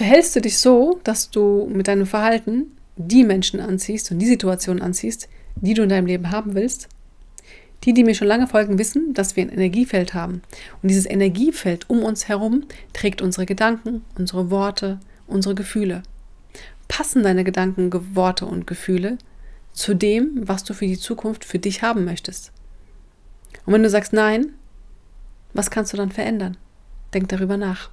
verhältst du dich so, dass du mit deinem Verhalten die Menschen anziehst und die Situationen anziehst, die du in deinem Leben haben willst. Die, die mir schon lange folgen, wissen, dass wir ein Energiefeld haben. Und dieses Energiefeld um uns herum trägt unsere Gedanken, unsere Worte, unsere Gefühle. Passen deine Gedanken, Worte und Gefühle zu dem, was du für die Zukunft für dich haben möchtest? Und wenn du sagst nein, was kannst du dann verändern? Denk darüber nach.